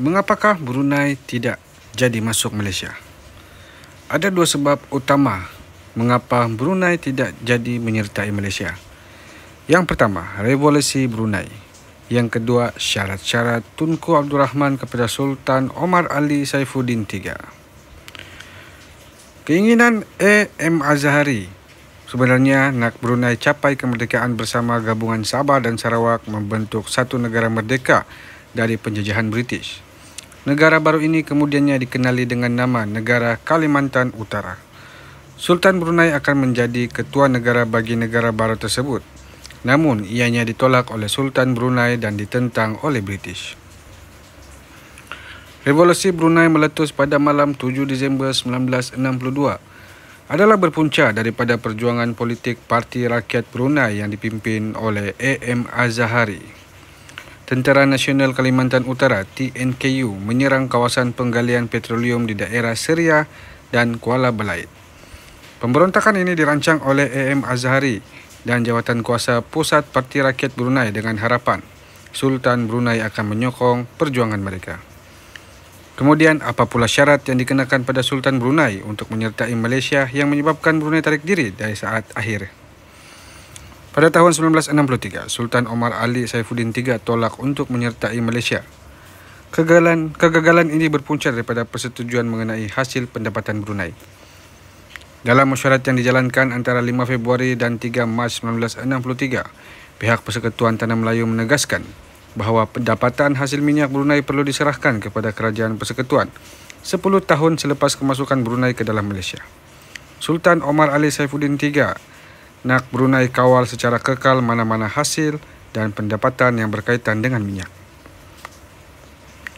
Mengapakah Brunei tidak jadi masuk Malaysia? Ada dua sebab utama mengapa Brunei tidak jadi menyertai Malaysia. Yang pertama, revolusi Brunei. Yang kedua, syarat-syarat Tunku Abdul Rahman kepada Sultan Omar Ali Saifuddin III. Keinginan A.M. Azhari sebenarnya nak Brunei capai kemerdekaan bersama gabungan Sabah dan Sarawak membentuk satu negara merdeka dari penjajahan British. Negara baru ini kemudiannya dikenali dengan nama Negara Kalimantan Utara. Sultan Brunei akan menjadi ketua negara bagi negara baru tersebut. Namun, ianya ditolak oleh Sultan Brunei dan ditentang oleh British. Revolusi Brunei meletus pada malam 7 Disember 1962 adalah berpunca daripada perjuangan politik Parti Rakyat Brunei yang dipimpin oleh AM Azahari. Tentera Nasional Kalimantan Utara TNKU menyerang kawasan penggalian petroleum di daerah Seria dan Kuala Belait. Pemberontakan ini dirancang oleh AM Azhari dan jawatan kuasa Pusat Parti Rakyat Brunei dengan harapan Sultan Brunei akan menyokong perjuangan mereka. Kemudian, apa pula syarat yang dikenakan pada Sultan Brunei untuk menyertai Malaysia yang menyebabkan Brunei tarik diri dari saat akhir? Pada tahun 1963, Sultan Omar Ali Saifuddin III tolak untuk menyertai Malaysia. Kegagalan, kegagalan ini berpunca daripada persetujuan mengenai hasil pendapatan Brunei. Dalam mesyuarat yang dijalankan antara 5 Februari dan 3 Mac 1963, pihak Persekutuan Tanah Melayu menegaskan bahawa pendapatan hasil minyak Brunei perlu diserahkan kepada Kerajaan Persekutuan 10 tahun selepas kemasukan Brunei ke dalam Malaysia. Sultan Omar Ali Saifuddin III nak Brunei kawal secara kekal mana-mana hasil dan pendapatan yang berkaitan dengan minyak.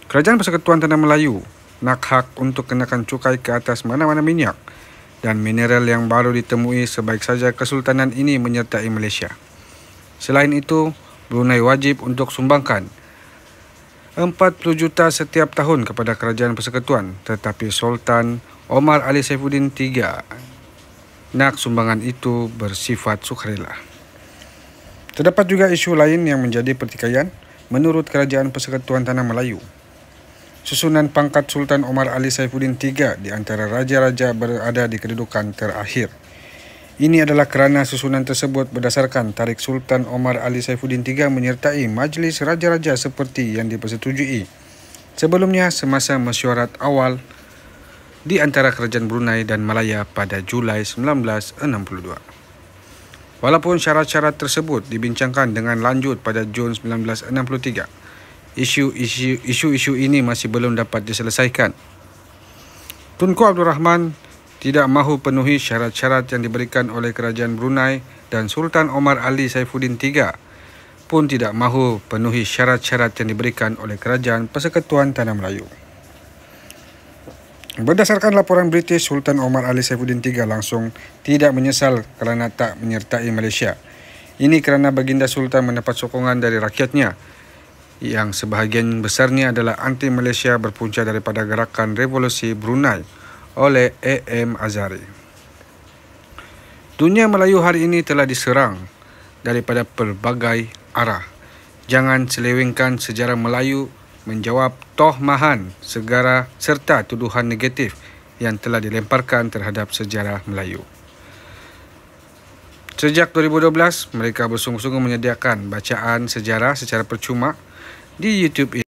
Kerajaan Persekutuan Tanah Melayu nak hak untuk kenakan cukai ke atas mana-mana minyak dan mineral yang baru ditemui sebaik saja Kesultanan ini menyertai Malaysia. Selain itu, Brunei wajib untuk sumbangkan 40 juta setiap tahun kepada Kerajaan Persekutuan tetapi Sultan Omar Ali Saifuddin III nak sumbangan itu bersifat sukarela. Terdapat juga isu lain yang menjadi pertikaian menurut Kerajaan Persekutuan Tanah Melayu. Susunan pangkat Sultan Omar Ali Saifuddin III di antara raja-raja berada di kedudukan terakhir. Ini adalah kerana susunan tersebut berdasarkan tarikh Sultan Omar Ali Saifuddin III menyertai majlis raja-raja seperti yang dipersetujui. Sebelumnya, semasa mesyuarat awal, di antara kerajaan Brunei dan Malaya pada Julai 1962. Walaupun syarat-syarat tersebut dibincangkan dengan lanjut pada Jun 1963, isu-isu isu ini masih belum dapat diselesaikan. Tunku Abdul Rahman tidak mahu penuhi syarat-syarat yang diberikan oleh kerajaan Brunei dan Sultan Omar Ali Saifuddin III pun tidak mahu penuhi syarat-syarat yang diberikan oleh kerajaan Persekutuan Tanah Melayu. Berdasarkan laporan British, Sultan Omar Ali Saifuddin III langsung tidak menyesal kerana tak menyertai Malaysia. Ini kerana baginda Sultan mendapat sokongan dari rakyatnya yang sebahagian besarnya adalah anti-Malaysia berpunca daripada gerakan revolusi Brunei oleh AM Azari. Dunia Melayu hari ini telah diserang daripada pelbagai arah. Jangan selewengkan sejarah Melayu menjawab toh mahan segara serta tuduhan negatif yang telah dilemparkan terhadap sejarah Melayu. Sejak 2012, mereka bersungguh-sungguh menyediakan bacaan sejarah secara percuma di YouTube ini.